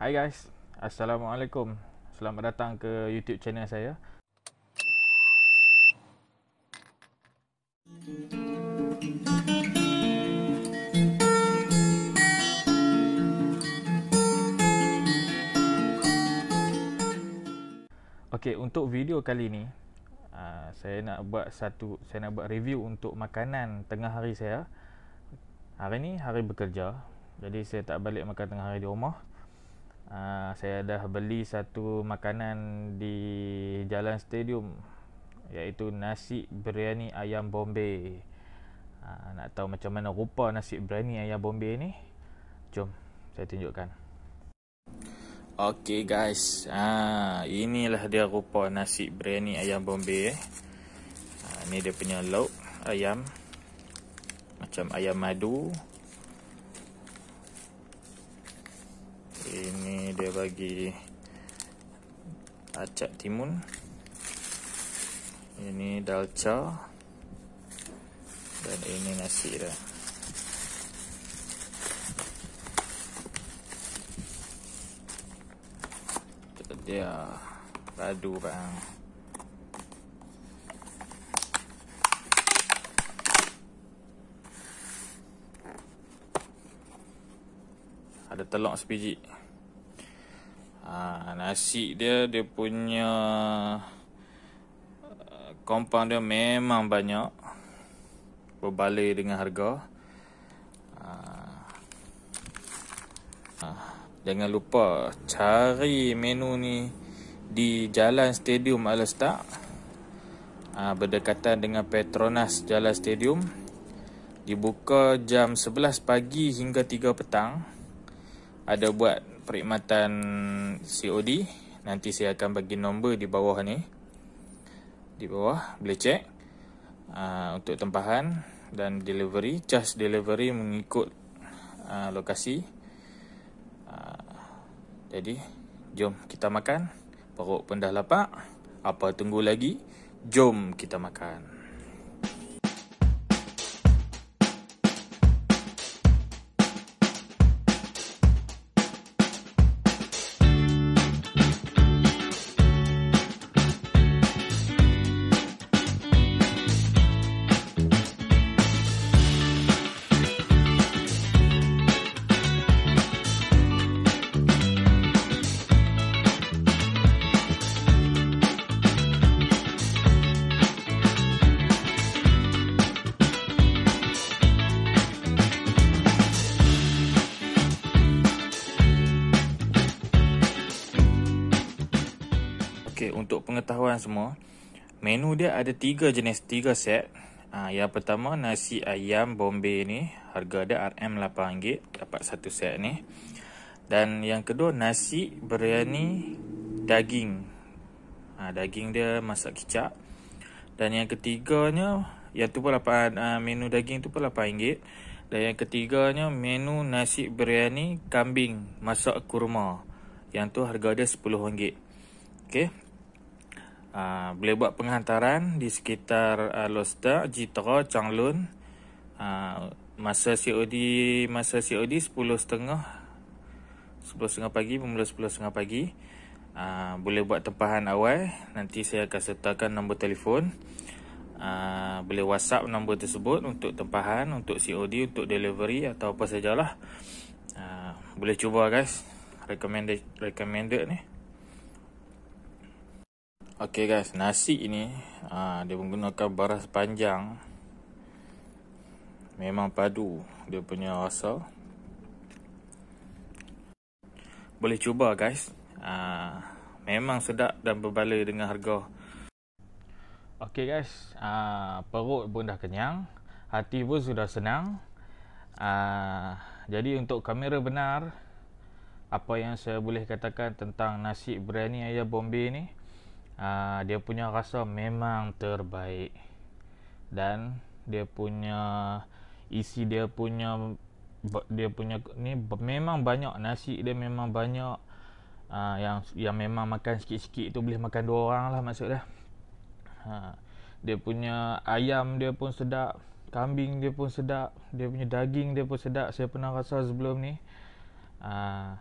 Hai guys, Assalamualaikum Selamat datang ke YouTube channel saya Okay, untuk video kali ni ah, Saya nak buat satu Saya nak buat review untuk makanan tengah hari saya Hari ni hari bekerja Jadi saya tak balik makan tengah hari di rumah uh, saya dah beli satu makanan di jalan stadium iaitu nasi biryani ayam bombay uh, nak tahu macam mana rupa nasi biryani ayam bombay ni jom saya tunjukkan Okey guys ha, uh, inilah dia rupa nasi biryani ayam bombay eh. Uh, ni dia punya lauk ayam macam ayam madu in dia bagi acak timun ini dalca dan ini nasi dia dia padu bang ada telur sebiji Ah, nasi dia dia punya uh, compound dia memang banyak berbalai dengan harga ah. Ah, jangan lupa cari menu ni di jalan stadium Alastak berdekatan dengan Petronas jalan stadium dibuka jam 11 pagi hingga 3 petang ada buat perkhidmatan COD nanti saya akan bagi nombor di bawah ni di bawah boleh cek uh, ah, untuk tempahan dan delivery charge delivery mengikut uh, lokasi uh, jadi jom kita makan perut pun dah lapar apa tunggu lagi jom kita makan Okey, untuk pengetahuan semua, menu dia ada tiga jenis, tiga set. ha, yang pertama nasi ayam Bombay ni, harga dia RM8 dapat satu set ni. Dan yang kedua nasi biryani daging. Ha, daging dia masak kicap. Dan yang ketiganya yang tu pun 8 ha, ah, menu daging tu pun RM8. Dan yang ketiganya menu nasi biryani kambing masak kurma. Yang tu harga dia RM10. Okey. Ah, boleh buat penghantaran di sekitar uh, Loster, Jitra, Changlun. Uh, masa COD masa COD 10.30 10.30 pagi bermula 10.30 pagi. Uh, boleh buat tempahan awal nanti saya akan sertakan nombor telefon uh, boleh whatsapp nombor tersebut untuk tempahan untuk COD untuk delivery atau apa sajalah uh, boleh cuba guys recommended recommended ni Okay guys, nasi ini ah, dia menggunakan baras panjang. Memang padu dia punya rasa. Boleh cuba guys. Ah, memang sedap dan berbaloi dengan harga. Okay guys, ah, perut pun dah kenyang. Hati pun sudah senang. jadi untuk kamera benar, apa yang saya boleh katakan tentang nasi berani ayah Bombi ni, uh, dia punya rasa memang terbaik dan dia punya isi dia punya dia punya ni memang banyak nasi dia memang banyak uh, yang yang memang makan sikit-sikit tu boleh makan dua orang lah maksud dia ha. dia punya ayam dia pun sedap kambing dia pun sedap dia punya daging dia pun sedap saya pernah rasa sebelum ni uh,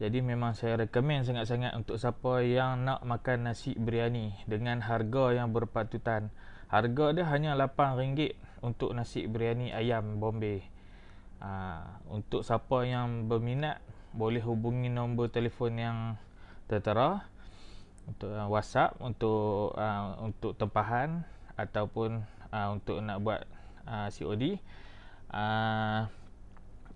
jadi memang saya rekomen sangat-sangat untuk siapa yang nak makan nasi biryani dengan harga yang berpatutan. Harga dia hanya RM8 untuk nasi biryani ayam Bombay. Ha, untuk siapa yang berminat boleh hubungi nombor telefon yang tertera untuk uh, WhatsApp untuk uh, untuk tempahan ataupun uh, untuk nak buat uh, COD. Uh,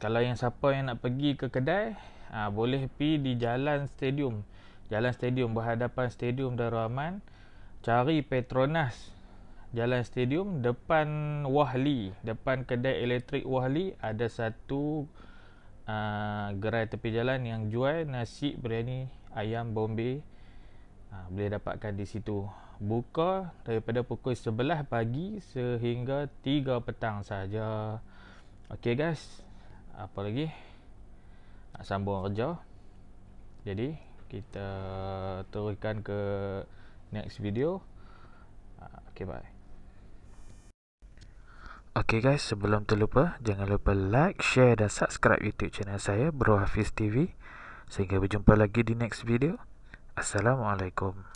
kalau yang siapa yang nak pergi ke kedai ha, boleh pi di jalan stadium jalan stadium berhadapan stadium Darul Aman cari Petronas jalan stadium depan Wahli depan kedai elektrik Wahli ada satu uh, gerai tepi jalan yang jual nasi biryani ayam bombay ha, boleh dapatkan di situ buka daripada pukul 11 pagi sehingga 3 petang saja. Okey guys. Apa lagi? Uh, nak sambung kerja jadi kita teruskan ke next video ah, okay bye Okay guys, sebelum terlupa, jangan lupa like, share dan subscribe YouTube channel saya, Bro Hafiz TV. Sehingga berjumpa lagi di next video. Assalamualaikum.